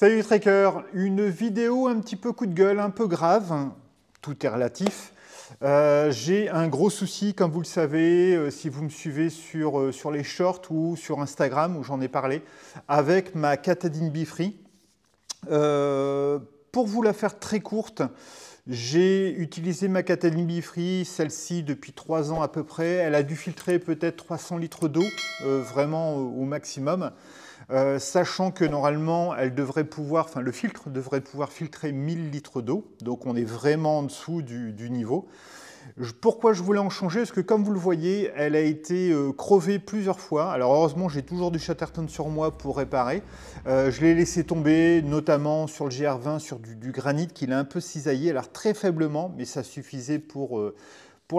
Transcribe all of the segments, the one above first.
Salut trackers, une vidéo un petit peu coup de gueule, un peu grave, tout est relatif. Euh, j'ai un gros souci, comme vous le savez, euh, si vous me suivez sur, euh, sur les shorts ou sur Instagram, où j'en ai parlé, avec ma Catadine Bifri. pour vous la faire très courte, j'ai utilisé ma catadine Bifree, celle-ci depuis 3 ans à peu près. Elle a dû filtrer peut-être 300 litres d'eau, vraiment au maximum. Euh, sachant que normalement, elle devrait pouvoir, le filtre devrait pouvoir filtrer 1000 litres d'eau, donc on est vraiment en dessous du, niveau. pourquoi je voulais en changer Parce que comme vous le voyez, elle a été euh, crevée plusieurs fois. Alors heureusement, j'ai toujours du Chatterton sur moi pour réparer. Euh, je l'ai laissé tomber, notamment sur le GR20, sur du, granit qu'il a un peu cisaillé, alors très faiblement, mais ça suffisait pour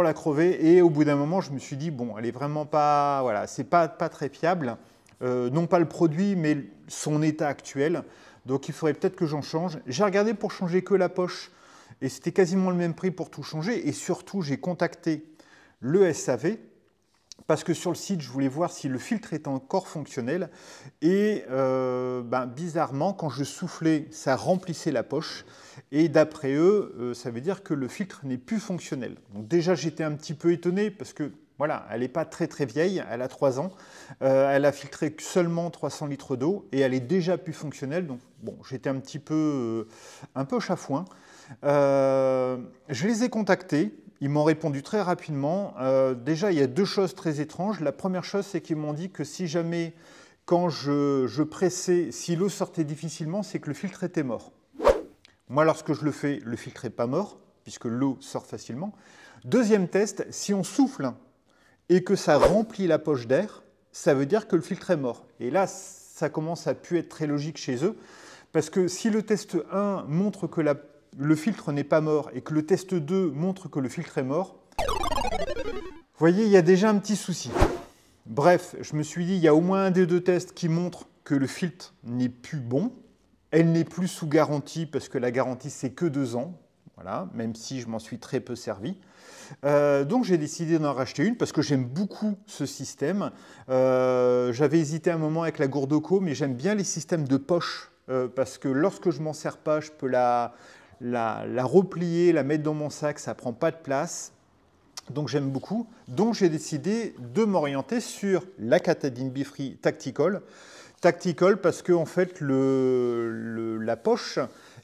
la crever. Et au bout d'un moment, je me suis dit, bon, elle est vraiment pas, voilà, c'est pas, pas très fiable. Euh, non pas le produit, mais son état actuel. Donc il faudrait peut-être que j'en change. J'ai regardé pour changer que la poche, et c'était quasiment le même prix pour tout changer. Et surtout, j'ai contacté le SAV, parce que sur le site, je voulais voir si le filtre était encore fonctionnel. Et euh, ben, bizarrement, quand je soufflais, ça remplissait la poche. Et d'après eux, euh, ça veut dire que le filtre n'est plus fonctionnel. Donc déjà, j'étais un petit peu étonné parce que voilà, elle n'est pas très très vieille, elle a 3 ans, euh, elle a filtré seulement 300 litres d'eau et elle est déjà plus fonctionnelle. Donc bon, j'étais un petit peu, euh, un peu chafouin. Euh, je les ai contactés, ils m'ont répondu très rapidement. déjà, il y a deux choses très étranges. La première chose, c'est qu'ils m'ont dit que si jamais, quand je, je pressais, si l'eau sortait difficilement, c'est que le filtre était mort. Moi, lorsque je le fais, le filtre n'est pas mort, puisque l'eau sort facilement. Deuxième test, si on souffle hein, et que ça remplit la poche d'air, ça veut dire que le filtre est mort. Et là, ça commence à pu être très logique chez eux, parce que si le test 1 montre que le filtre n'est pas mort et que le test 2 montre que le filtre est mort, vous voyez, il y a déjà un petit souci. Bref, je me suis dit, il y a au moins un des deux tests qui montrent que le filtre n'est plus bon. Elle n'est plus sous garantie parce que la garantie, c'est que deux ans. Voilà, même si je m'en suis très peu servi. Euh, donc j'ai décidé d'en racheter une parce que j'aime beaucoup ce système. Euh, j'avais hésité un moment avec la gourde mais j'aime bien les systèmes de poche euh, parce que lorsque je m'en sers pas, je peux la, la, replier, la mettre dans mon sac, ça prend pas de place. Donc j'aime beaucoup. Donc j'ai décidé de m'orienter sur la Catadine bifree Tactical. Tactical parce que fait la poche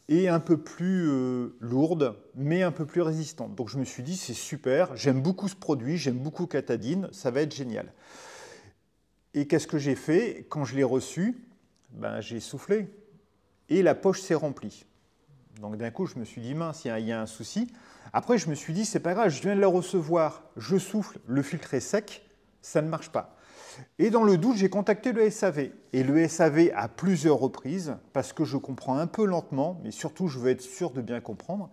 et un peu plus euh, lourde, mais un peu plus résistante. Donc je me suis dit, c'est super, j'aime beaucoup ce produit, j'aime beaucoup Catadine, ça va être génial. Et qu'est-ce que j'ai fait Quand je l'ai reçu, ben, j'ai soufflé et la poche s'est remplie. Donc d'un coup, je me suis dit, mince, il y, a un souci. Après, je me suis dit, c'est pas grave, je viens de la recevoir, je souffle, le filtre est sec, ça ne marche pas. Et dans le doute, j'ai contacté le SAV. Et le SAV à plusieurs reprises, parce que je comprends un peu lentement, mais surtout je veux être sûr de bien comprendre,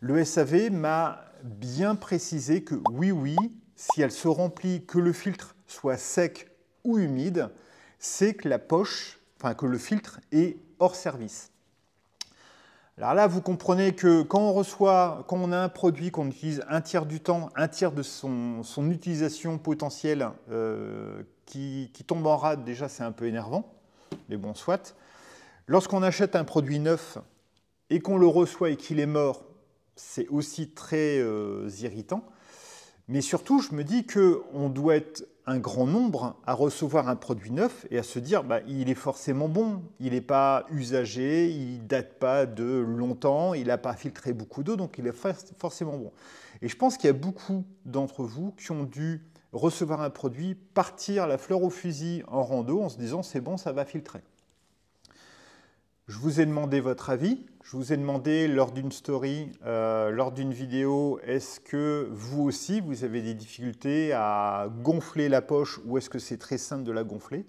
le SAV m'a bien précisé que oui, oui, si elle se remplit, que le filtre soit sec ou humide, c'est que la poche, enfin que le filtre est hors service. Alors là, vous comprenez que quand on reçoit, quand on a un produit qu'on utilise un tiers du temps, un tiers de son, utilisation potentielle euh, qui, tombe en rade, déjà c'est un peu énervant, mais bon, soit. Lorsqu'on achète un produit neuf et qu'on le reçoit et qu'il est mort, c'est aussi très euh, irritant. Mais surtout, je me dis qu'on doit être un grand nombre à recevoir un produit neuf et à se dire bah, il est forcément bon, il n'est pas usagé, il date pas de longtemps, il n'a pas filtré beaucoup d'eau, donc il est forcément bon. Et je pense qu'il y a beaucoup d'entre vous qui ont dû recevoir un produit, partir la fleur au fusil en rando en se disant c'est bon, ça va filtrer. Je vous ai demandé votre avis. Je vous ai demandé lors d'une story, euh, lors d'une vidéo, est-ce que vous aussi, vous avez des difficultés à gonfler la poche ou est-ce que c'est très simple de la gonfler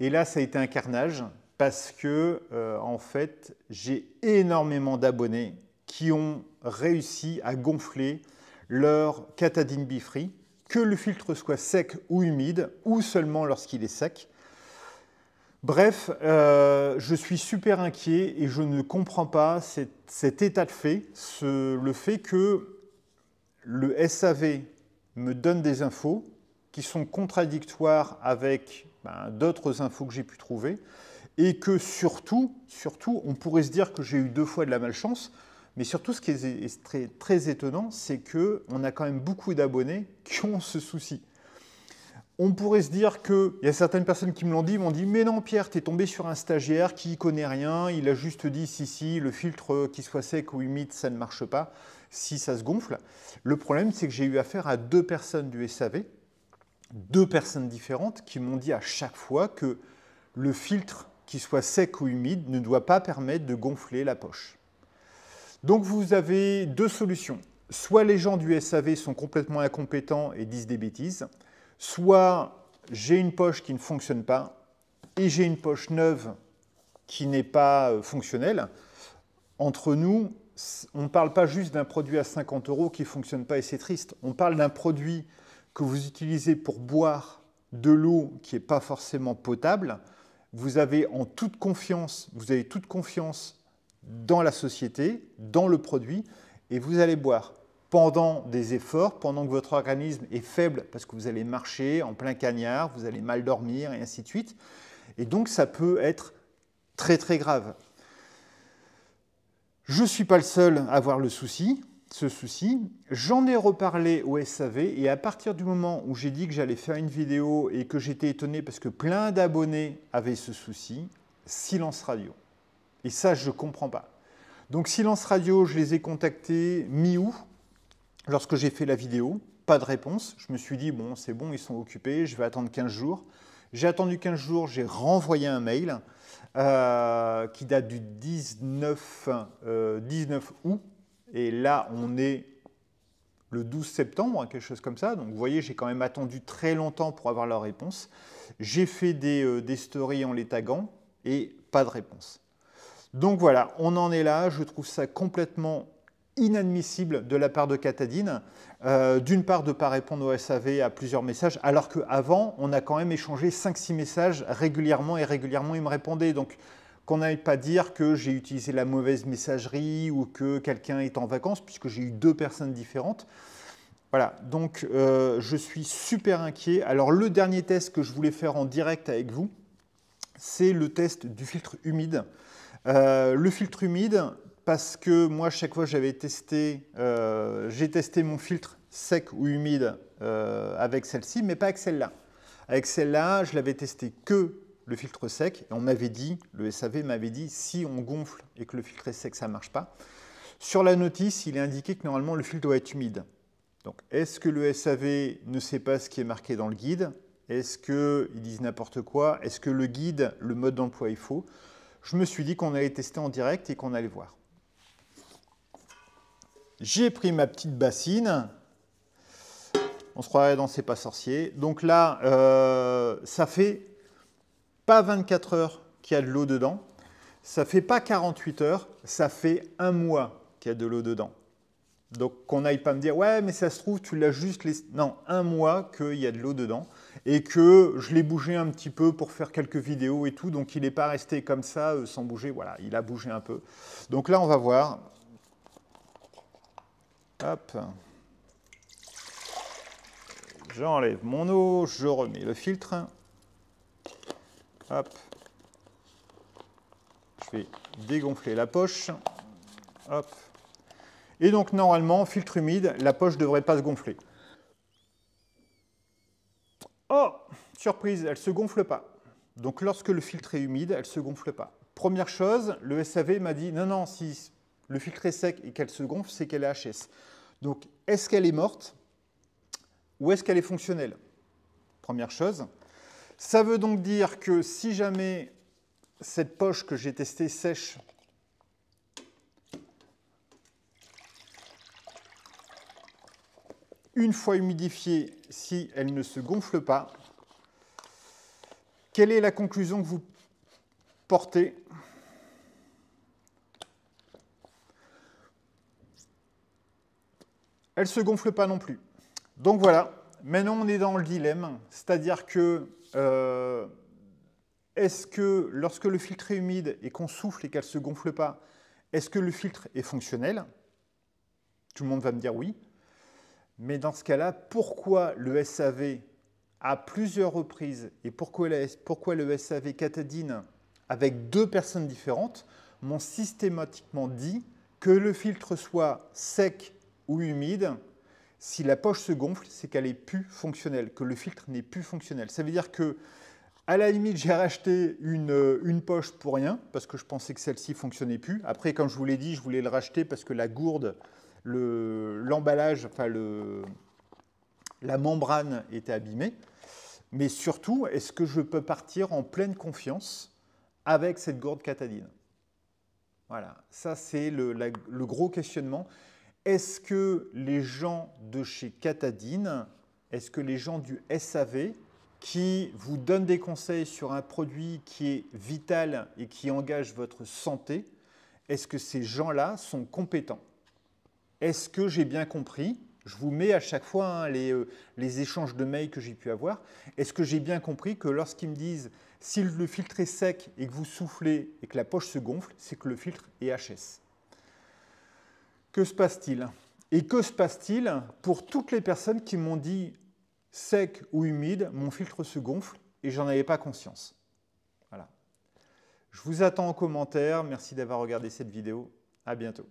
Et là, ça a été un carnage parce que, euh, en fait, j'ai énormément d'abonnés qui ont réussi à gonfler leur catadine bifree, que le filtre soit sec ou humide ou seulement lorsqu'il est sec. Bref, euh, je suis super inquiet et je ne comprends pas cet, état de fait, le fait que le SAV me donne des infos qui sont contradictoires avec ben, d'autres infos que j'ai pu trouver et que surtout, surtout, on pourrait se dire que j'ai eu deux fois de la malchance, mais surtout ce qui est, très, très étonnant, c'est qu'on a quand même beaucoup d'abonnés qui ont ce souci. On pourrait se dire que, il y a certaines personnes qui me l'ont dit, m'ont dit Mais non, Pierre, tu es tombé sur un stagiaire qui connaît rien, il a juste dit Si, si, le filtre qui soit sec ou humide, ça ne marche pas, si ça se gonfle. Le problème, c'est que j'ai eu affaire à deux personnes du SAV, deux personnes différentes qui m'ont dit à chaque fois que le filtre qui soit sec ou humide ne doit pas permettre de gonfler la poche. Donc vous avez deux solutions. Soit les gens du SAV sont complètement incompétents et disent des bêtises, Soit j'ai une poche qui ne fonctionne pas et j'ai une poche neuve qui n'est pas euh, fonctionnelle. Entre nous, on ne parle pas juste d'un produit à 50 euros qui ne fonctionne pas et c'est triste. On parle d'un produit que vous utilisez pour boire de l'eau qui n'est pas forcément potable. Vous avez en toute confiance, vous avez toute confiance dans la société, dans le produit, et vous allez boire pendant des efforts, pendant que votre organisme est faible parce que vous allez marcher en plein cagnard, vous allez mal dormir et ainsi de suite. Et donc ça peut être très très grave. Je ne suis pas le seul à avoir le souci, ce souci. J'en ai reparlé au SAV et à partir du moment où j'ai dit que j'allais faire une vidéo et que j'étais étonné parce que plein d'abonnés avaient ce souci, silence radio. Et ça, je ne comprends pas. Donc silence radio, je les ai contactés mi-août Lorsque j'ai fait la vidéo, pas de réponse. Je me suis dit, bon, c'est bon, ils sont occupés, je vais attendre 15 jours. J'ai attendu 15 jours, j'ai renvoyé un mail euh, qui date du 19, euh, août. Et là, on est le 12 septembre, hein, quelque chose comme ça. Donc vous voyez, j'ai quand même attendu très longtemps pour avoir leur réponse. J'ai fait des, euh, des, stories en les taguant et pas de réponse. Donc voilà, on en est là. Je trouve ça complètement inadmissible de la part de Catadine, euh, d'une part de ne pas répondre au SAV à plusieurs messages, alors qu'avant, on a quand même échangé 5-6 messages régulièrement et régulièrement, il me répondait. Donc, qu'on n'aille pas dire que j'ai utilisé la mauvaise messagerie ou que quelqu'un est en vacances, puisque j'ai eu deux personnes différentes. Voilà, donc euh, je suis super inquiet. Alors le dernier test que je voulais faire en direct avec vous, c'est le test du filtre humide. Euh, le filtre humide, parce que moi, chaque fois, j'avais testé, euh, j'ai testé mon filtre sec ou humide euh, avec celle-ci, mais pas avec celle-là. Avec celle-là, je l'avais testé que le filtre sec, et on m'avait dit, le SAV m'avait dit, si on gonfle et que le filtre est sec, ça ne marche pas. Sur la notice, il est indiqué que normalement, le filtre doit être humide. Donc, est-ce que le SAV ne sait pas ce qui est marqué dans le guide Est-ce qu'ils disent n'importe quoi Est-ce que le guide, le mode d'emploi est faux Je me suis dit qu'on allait tester en direct et qu'on allait voir. J'ai pris ma petite bassine. On se croirait dans ses pas sorciers. Donc là, euh, ça fait pas 24 heures qu'il y a de l'eau dedans. Ça fait pas 48 heures. Ça fait un mois qu'il y a de l'eau dedans. Donc qu'on n'aille pas me dire, ouais, mais ça se trouve, tu l'as juste laissé. Non, un mois qu'il y a de l'eau dedans et que je l'ai bougé un petit peu pour faire quelques vidéos et tout. Donc il n'est pas resté comme ça euh, sans bouger. Voilà, il a bougé un peu. Donc là, on va voir. Hop. J'enlève mon eau, je remets le filtre. Hop. Je vais dégonfler la poche. Hop. Et donc normalement, filtre humide, la poche ne devrait pas se gonfler. Oh Surprise, elle ne se gonfle pas. Donc lorsque le filtre est humide, elle ne se gonfle pas. Première chose, le SAV m'a dit non, non, si le filtre est sec et qu'elle se gonfle, c'est qu'elle est HS. Donc, est-ce qu'elle est morte ou est-ce qu'elle est fonctionnelle Première chose. Ça veut donc dire que si jamais cette poche que j'ai testée sèche une fois humidifiée, si elle ne se gonfle pas, quelle est la conclusion que vous portez Elle ne se gonfle pas non plus. Donc voilà, maintenant on est dans le dilemme, c'est-à-dire que euh, est-ce que lorsque le filtre est humide et qu'on souffle et qu'elle ne se gonfle pas, est-ce que le filtre est fonctionnel Tout le monde va me dire oui. Mais dans ce cas-là, pourquoi le SAV à plusieurs reprises et pourquoi, pourquoi le SAV catadine avec deux personnes différentes m'ont systématiquement dit que le filtre soit sec ou humide, si la poche se gonfle, c'est qu'elle est plus fonctionnelle, que le filtre n'est plus fonctionnel. Ça veut dire que, à la limite, j'ai racheté une, euh, une, poche pour rien, parce que je pensais que celle-ci fonctionnait plus. Après, comme je vous l'ai dit, je voulais le racheter parce que la gourde, l'emballage, enfin le, la membrane était abîmée. Mais surtout, est-ce que je peux partir en pleine confiance avec cette gourde catadine Voilà, ça c'est le, le, gros questionnement est-ce que les gens de chez Catadine, est-ce que les gens du SAV qui vous donnent des conseils sur un produit qui est vital et qui engage votre santé, est-ce que ces gens-là sont compétents Est-ce que j'ai bien compris Je vous mets à chaque fois hein, les, euh, les, échanges de mails que j'ai pu avoir. Est-ce que j'ai bien compris que lorsqu'ils me disent si le filtre est sec et que vous soufflez et que la poche se gonfle, c'est que le filtre est HS que se passe-t-il Et que se passe-t-il pour toutes les personnes qui m'ont dit sec ou humide, mon filtre se gonfle et j'en avais pas conscience Voilà. Je vous attends en commentaire. Merci d'avoir regardé cette vidéo. À bientôt.